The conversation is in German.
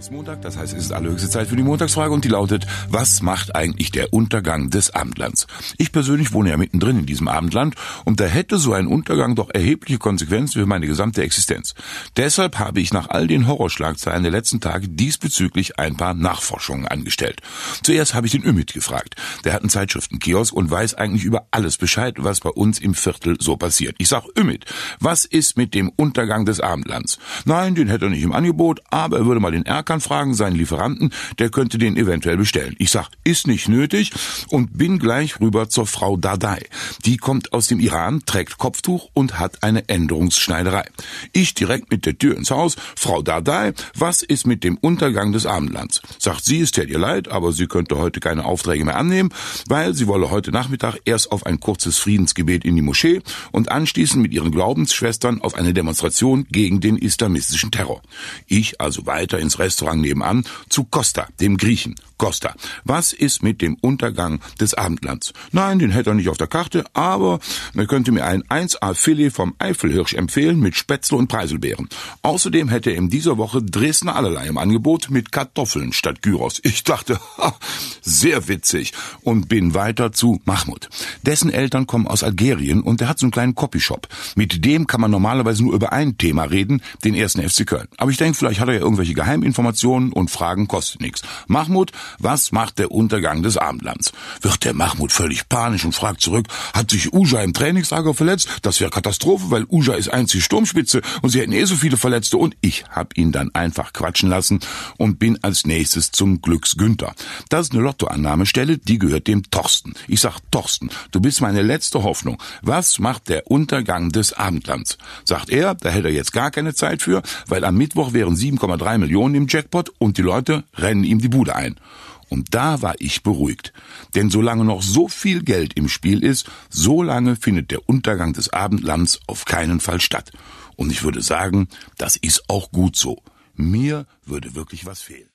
ist Montag, das heißt, es ist allerhöchste Zeit für die Montagsfrage und die lautet, was macht eigentlich der Untergang des Abendlands? Ich persönlich wohne ja mittendrin in diesem Abendland und da hätte so ein Untergang doch erhebliche Konsequenzen für meine gesamte Existenz. Deshalb habe ich nach all den Horrorschlagzeilen der letzten Tage diesbezüglich ein paar Nachforschungen angestellt. Zuerst habe ich den Ümit gefragt. Der hat einen Zeitschriftenkiosk und weiß eigentlich über alles Bescheid, was bei uns im Viertel so passiert. Ich sag Ümit, was ist mit dem Untergang des Abendlands? Nein, den hätte er nicht im Angebot, aber er würde mal den Erker kann fragen seinen Lieferanten, der könnte den eventuell bestellen. Ich sag, ist nicht nötig und bin gleich rüber zur Frau Dadai. Die kommt aus dem Iran, trägt Kopftuch und hat eine Änderungsschneiderei. Ich direkt mit der Tür ins Haus, Frau Dadai, was ist mit dem Untergang des Abendlands? Sagt sie, es täte ihr leid, aber sie könnte heute keine Aufträge mehr annehmen, weil sie wolle heute Nachmittag erst auf ein kurzes Friedensgebet in die Moschee und anschließend mit ihren Glaubensschwestern auf eine Demonstration gegen den islamistischen Terror. Ich also weiter ins Restaurant Restaurant nebenan, zu Costa, dem Griechen. Costa. Was ist mit dem Untergang des Abendlands? Nein, den hätte er nicht auf der Karte, aber man könnte mir ein 1A-Filet vom Eifelhirsch empfehlen mit Spätzle und Preiselbeeren. Außerdem hätte er in dieser Woche Dresden allerlei im Angebot mit Kartoffeln statt Gyros. Ich dachte, ha, sehr witzig und bin weiter zu Mahmoud. Dessen Eltern kommen aus Algerien und er hat so einen kleinen Copyshop. Mit dem kann man normalerweise nur über ein Thema reden, den ersten FC Köln. Aber ich denke, vielleicht hat er ja irgendwelche Geheiminformationen und Fragen kostet nichts. Mahmoud, was macht der Untergang des Abendlands? Wird der Mahmoud völlig panisch und fragt zurück, hat sich Uja im Trainingslager verletzt? Das wäre Katastrophe, weil Uja ist einzig Sturmspitze und sie hätten eh so viele Verletzte und ich hab ihn dann einfach quatschen lassen und bin als nächstes zum Glücksgünter. Das ist eine Lottoannahmestelle, die gehört dem Torsten. Ich sag Torsten, Du bist meine letzte Hoffnung. Was macht der Untergang des Abendlands? Sagt er, da hätte er jetzt gar keine Zeit für, weil am Mittwoch wären 7,3 Millionen im Jackpot und die Leute rennen ihm die Bude ein. Und da war ich beruhigt. Denn solange noch so viel Geld im Spiel ist, so lange findet der Untergang des Abendlands auf keinen Fall statt. Und ich würde sagen, das ist auch gut so. Mir würde wirklich was fehlen.